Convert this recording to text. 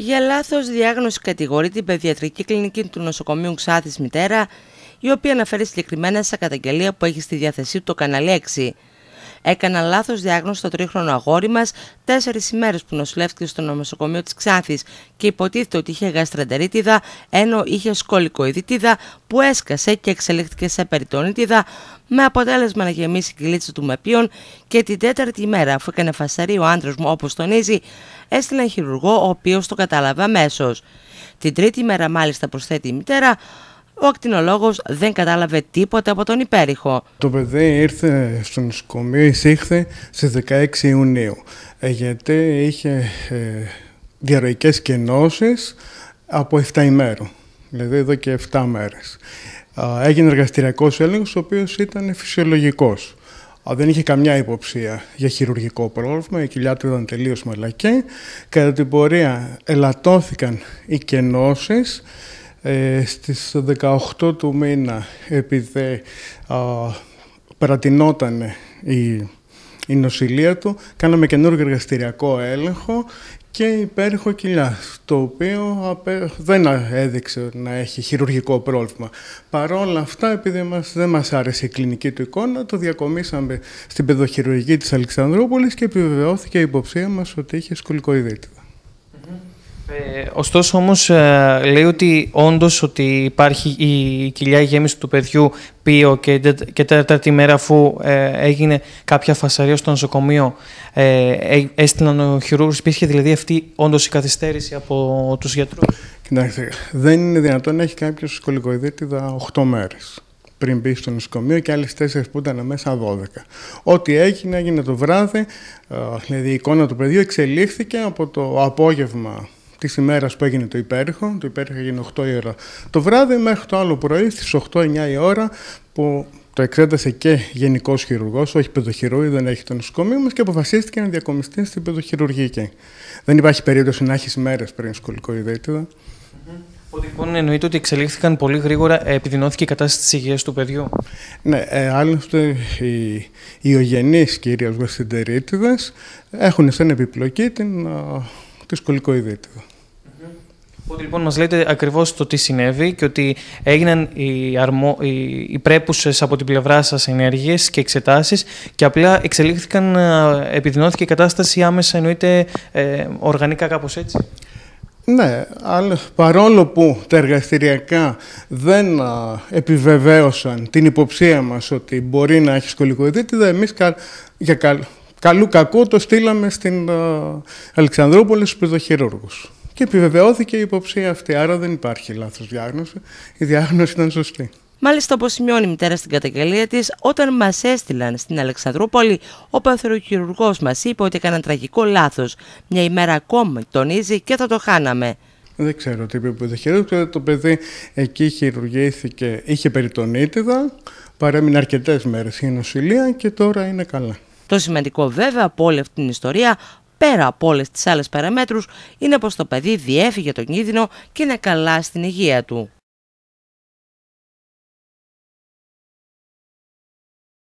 για λάθος διάγνωση κατηγορεί την παιδιατρική κλινική του νοσοκομείου Ξάθης Μητέρα, η οποία αναφέρει συγκεκριμένα σε καταγγελία που έχει στη διάθεσή του το κανάλι έκαναν λάθος διάγνωση στο τρίχρονο αγόρι μας τέσσερις ημέρες που νοσηλεύτηκε στο νομοσοκομείο της Ξάνθης και υποτίθεται ότι είχε γαστρεντερίτιδα, ενώ είχε σκολικοειδίτιδα που έσκασε και εξελίχθηκε σε περιτονίτιδα, με αποτέλεσμα να γεμίσει η κυλίτσα του μεπίων και την τέταρτη ημέρα, αφού έκανε φασαρή ο άντρας μου όπως τονίζει, έστειλε χειρουργό ο οποίος το κατάλαβε αμέσως. Την τρίτη μέρα μάλιστα προσθέτει η μητέρα, ο ακτινολόγος δεν κατάλαβε τίποτα από τον υπέρηχο. Το παιδί ήρθε στο νοσοκομείο, εισήχθη στις 16 Ιουνίου, ε, γιατί είχε ε, διαρροικές κενώσεις από 7 μέρες, δηλαδή εδώ και 7 μέρες. Έγινε εργαστηριακός έλεγχος, ο οποίος ήταν φυσιολογικός. Δεν είχε καμιά υποψία για χειρουργικό πρόβλημα, η κοιλιά του ήταν τελείως μαλακή. Κατά την πορεία ελαττώθηκαν οι κενώσεις ε, στις 18 του μήνα επειδή α, παρατηνόταν η, η νοσηλεία του, κάναμε καινούργιο εργαστηριακό έλεγχο και υπέρηχο κοιλιά, το οποίο δεν έδειξε να έχει χειρουργικό πρόβλημα. Παρόλα αυτά, επειδή μας, δεν μας άρεσε η κλινική του εικόνα, το διακομίσαμε στην παιδοχειρουργική της Αλεξανδρούπολης και επιβεβαιώθηκε η υποψία μας ότι είχε ε, ωστόσο όμως ε, λέει ότι όντως ότι υπάρχει η κοιλιά η γέμιση του παιδιού πίο και, και τέταρτη μέρα αφού ε, έγινε κάποια φασαρία στο νοσοκομείο έστειλαν ο χειρούργος, υπήρχε δηλαδή αυτή όντως η καθυστέρηση από τους γιατρούς. Κοιτάξτε, δεν είναι δυνατόν να έχει κάποιος κολυκοειδίτιδα 8 μέρες πριν μπει στο νοσοκομείο και άλλες τέσσερις που ήταν μέσα 12. Ό,τι έγινε, έγινε το βράδυ, δηλαδή η εικόνα του παιδιού εξελίχθηκε από το απόγευμα της ημέρας που έγινε το υπέρηχο. Το υπέρηχο έγινε 8 η ώρα το βράδυ μέχρι το άλλο πρωί στις 8-9 η ώρα που το εξέτασε και γενικός χειρουργός, όχι παιδοχειρούργη, δεν έχει το νοσοκομείο μας και αποφασίστηκε να διακομιστεί στην παιδοχειρουργική. Δεν υπάρχει περίπτωση να έχεις μέρες πριν σχολικό ιδέτηδο. Οπότε λοιπόν εννοείται ότι εξελίχθηκαν πολύ γρήγορα, ε, επιδεινώθηκε η κατάσταση της υγείας του παιδιού. Ναι, ε, άλλωστε οι υιογενεί κυρίω Βασιντερίτιδε έχουν σαν επιπλοκή την, α, τη Οπότε λοιπόν μας λέτε ακριβώς το τι συνέβη και ότι έγιναν οι, αρμο... οι πρέπουσες από την πλευρά σας ενέργειες και εξετάσεις και απλά εξελίχθηκαν, επιδεινώθηκε η κατάσταση άμεσα εννοείται ε, οργανικά κάπως έτσι. Ναι, αλλά παρόλο που τα εργαστηριακά δεν επιβεβαίωσαν την υποψία μας ότι μπορεί να έχει σκολικοειδίτιδα, εμείς κα, για καλού κακού το στείλαμε στην α, Αλεξανδρούπολη στους και επιβεβαιώθηκε η υποψία αυτή. Άρα δεν υπάρχει λάθος διάγνωση. Η διάγνωση ήταν σωστή. Μάλιστα, όπως σημειώνει η μητέρα στην καταγγελία της, όταν μας έστειλαν στην Αλεξανδρούπολη, ο παθηροκυρουργό μας είπε ότι έκαναν τραγικό λάθος. Μια ημέρα ακόμα τονίζει και θα το χάναμε. Δεν ξέρω τι είπε που δεν Το παιδί εκεί χειρουργήθηκε, είχε περιτονίτιδα, παρέμεινε αρκετές μέρες η νοσηλεία και τώρα είναι καλά. Το σημαντικό βέβαια από όλη αυτή την ιστορία πέρα από όλες τις άλλες παραμέτρους είναι πως το παιδί διέφυγε τον κίνδυνο και είναι καλά στην υγεία του.